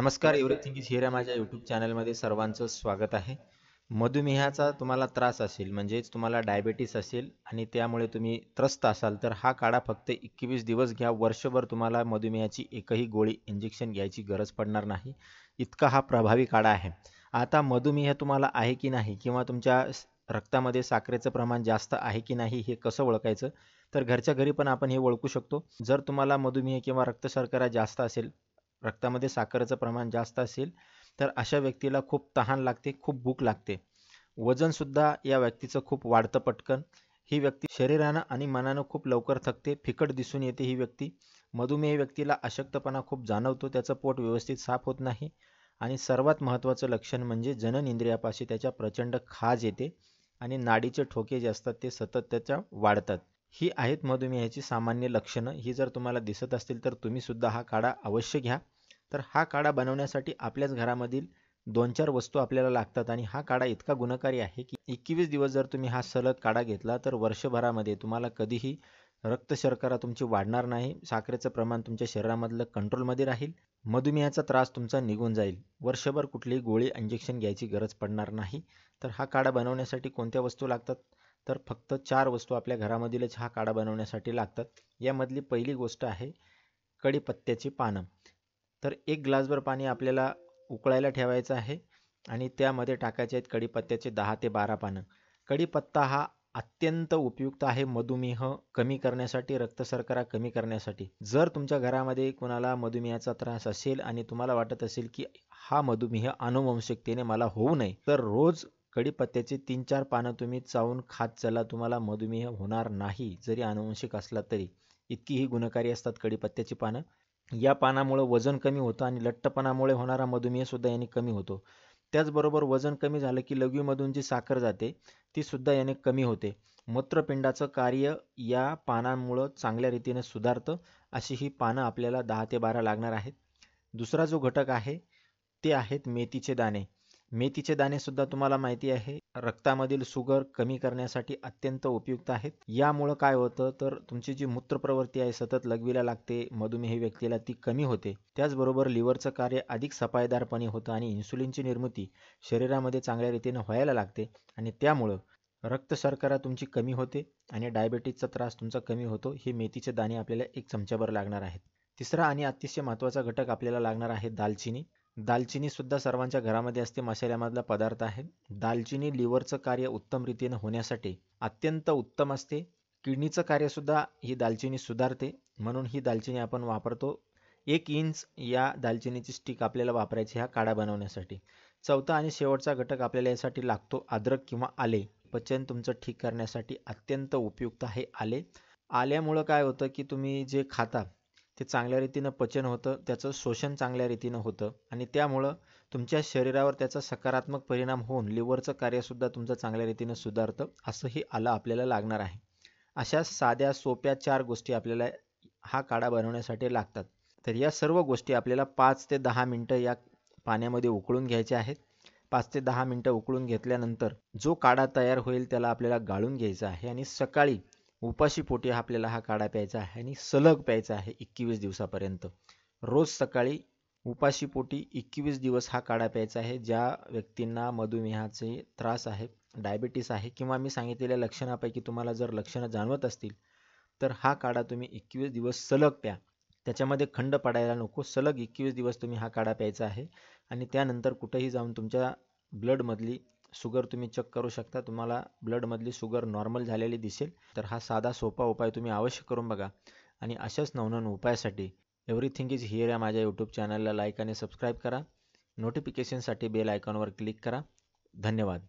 नमस्कार everything is here माझ्या YouTube चॅनलमध्ये सर्वांचं स्वागत आहे मधुमेहाचा तुम्हाला त्रास असेल म्हणजेच तुम्हाला डायबेटीस असेल आणि त्यामुळे तुम्ही त्रस्त असाल तर हा काढा फक्त एकवीस दिवस घ्या वर्षभर तुम्हाला मधुमेहाची एकही गोळी इंजेक्शन घ्यायची गरज पडणार नाही इतका हा प्रभावी काढा आहे आता मधुमेह तुम्हाला आहे की नाही किंवा तुमच्या रक्तामध्ये साखरेचं प्रमाण जास्त आहे की नाही हे कसं ओळखायचं तर घरच्या घरी पण आपण हे ओळखू शकतो जर तुम्हाला मधुमेह किंवा रक्तशर्करा जास्त असेल रक्तामध्ये साखरेचं प्रमाण जास्त असेल तर अशा व्यक्तीला खूप तहान लागते खूप भूक लागते वजनसुद्धा या व्यक्तीचं खूप वाढतं पटकन ही व्यक्ती शरीरानं आणि मनानं खूप लवकर थकते फिकट दिसून येते ही व्यक्ती मधुमेह व्यक्तीला अशक्तपणा खूप जाणवतो त्याचं पोट व्यवस्थित साफ होत नाही आणि सर्वात महत्त्वाचं लक्षण म्हणजे जनन इंद्रियापाशी त्याच्या प्रचंड खाज येते आणि नाडीचे ठोके जे असतात ते सतत त्याच्या वाढतात ही आहेत मधुमेहाची सामान्य लक्षणं ही जर तुम्हाला दिसत असतील तर तुम्हीसुद्धा हा काढा अवश्य घ्या तर हा काढा बनवण्यासाठी आपल्याच घरामधील दोन चार वस्तू आपल्याला लागतात आणि हा काढा इतका गुणकारी आहे की एकवीस दिवस जर तुम्ही हा सलग काढा घेतला तर वर्षभरामध्ये तुम्हाला कधीही रक्त शर्करा तुमची वाढणार नाही साखरेचं प्रमाण तुमच्या शरीरामधलं कंट्रोलमध्ये राहील मधुमेहाचा त्रास तुमचा निघून जाईल वर्षभर कुठलीही गोळी इंजेक्शन घ्यायची गरज पडणार नाही तर हा काढा बनवण्यासाठी कोणत्या वस्तू लागतात तर फक्त चार वस्तू आपल्या घरामधीलच हा काढा बनवण्यासाठी लागतात यामधली पहिली गोष्ट आहे कढीपत्त्याची पानं तर एक ग्लासभर पाणी आपल्याला उकळायला ठेवायचं आहे आणि त्यामध्ये टाकायचे आहेत कडीपत्त्याचे दहा ते बारा पानं कढीपत्ता हा अत्यंत उपयुक्त आहे मधुमेह कमी करण्यासाठी रक्तशर्करा कमी करण्यासाठी जर तुमच्या घरामध्ये कोणाला मधुमेहाचा त्रास असेल आणि तुम्हाला वाटत असेल की हा मधुमेह अनुवंशिकतेने मला होऊ नये तर रोज कडीपत्त्याचे तीन चार पानं तुम्ही चावून खात चला तुम्हाला मधुमेह होणार नाही जरी अनुवंशिक असला तरी इतकीही गुणकारी असतात कडीपत्त्याची पानं या पानामुळे वजन कमी होतं आणि लठ्ठपणामुळे होणारा मधुमेह सुद्धा याने कमी होतो त्याचबरोबर वजन कमी झालं की लघवीमधून जी साखर जाते ती सुद्धा याने कमी होते मूत्रपिंडाचं कार्य या पानांमुळं चांगल्या रीतीने सुधारतं अशी ही पानं आपल्याला दहा ते बारा लागणार आहेत दुसरा जो घटक आहे ते आहेत मेथीचे दाणे मेथीचे दाणे सुद्धा तुम्हाला माहिती आहे रक्तामधील शुगर कमी करण्यासाठी अत्यंत उपयुक्त आहेत यामुळं काय होतं तर तुमची जी मूत्रप्रवृत्ती आहे सतत लघवीला लागते मधुमेह व्यक्तीला ती कमी होते त्याचबरोबर लिव्हरचं कार्य अधिक सफायदारपणे होतं आणि इन्सुलिनची निर्मिती शरीरामध्ये चांगल्या रीतीने व्हायला लागते आणि त्यामुळं रक्त शर्करा तुमची कमी होते आणि डायबेटीजचा त्रास तुमचा कमी होतो हे मेथीचे दाणे आपल्याला एक चमच्याभर लागणार आहेत तिसरा आणि अतिशय महत्त्वाचा घटक आपल्याला लागणार आहे दालचिनी दालचिनी सुद्धा सर्वांच्या घरामध्ये असते मसाल्यामधला पदार्थ आहे दालचिनी लिव्हरचं कार्य उत्तम रीतीने होण्यासाठी अत्यंत उत्तम असते किडनीचं कार्यसुद्धा ही दालचिनी सुधारते म्हणून ही दालचिनी आपण वापरतो एक इंच या दालचिनीची स्टिक आपल्याला वापरायची हा काढा बनवण्यासाठी चौथा आणि शेवटचा घटक आपल्याला यासाठी लागतो अद्रक किंवा आले पचन तुमचं ठीक करण्यासाठी अत्यंत उपयुक्त आहे आले आल्यामुळं काय होतं की तुम्ही जे खाता ते चांगल्या रीतीनं पचन होतं त्याचं शोषण चांगल्या रीतीनं होतं आणि त्यामुळं तुमच्या शरीरावर त्याचा सकारात्मक परिणाम होऊन लिव्हरचं कार्यसुद्धा तुमचं चांगल्या रीतीनं सुधारतं असंही आलं आपल्याला लागणार आहे अशा साध्या सोप्या चार गोष्टी आपल्याला हा काढा बनवण्यासाठी लागतात तर या सर्व गोष्टी आपल्याला पाच ते दहा मिनटं या पाण्यामध्ये उकळून घ्यायच्या आहेत पाच ते दहा मिनटं उकळून घेतल्यानंतर जो काढा तयार होईल त्याला आपल्याला गाळून घ्यायचा आहे आणि सकाळी उपाशी हा आपल्याला हा काढा प्यायचा आहे आणि सलग प्यायचा आहे एकवीस दिवसापर्यंत रोज सकाळी उपाशी पोटी एकवीस दिवस हा काढा प्यायचा आहे ज्या व्यक्तींना मधुमेहाचे त्रास आहे डायबिटीस आहे किंवा मी सांगितलेल्या लक्षणापैकी तुम्हाला जर लक्षणं जाणवत असतील तर हा काढा तुम्ही एकवीस दिवस सलग प्या त्याच्यामध्ये खंड पडायला नको सलग एकवीस दिवस तुम्ही हा काढा प्यायचा आहे आणि त्यानंतर कुठेही जाऊन तुमच्या ब्लडमधली शुगर तुम्ही चेक करू शकता तुम्हाला ब्लडमधली शुगर नॉर्मल झालेली दिसेल तर हा साधा सोपा उपाय तुम्ही अवश्य करून बघा आणि अशाच नवनवन उपायासाठी एव्हरीथिंग इज हिअर या माझ्या यूट्यूब चॅनलला लाईक आणि सबस्क्राईब करा नोटिफिकेशनसाठी बेल आयकॉनवर क्लिक करा धन्यवाद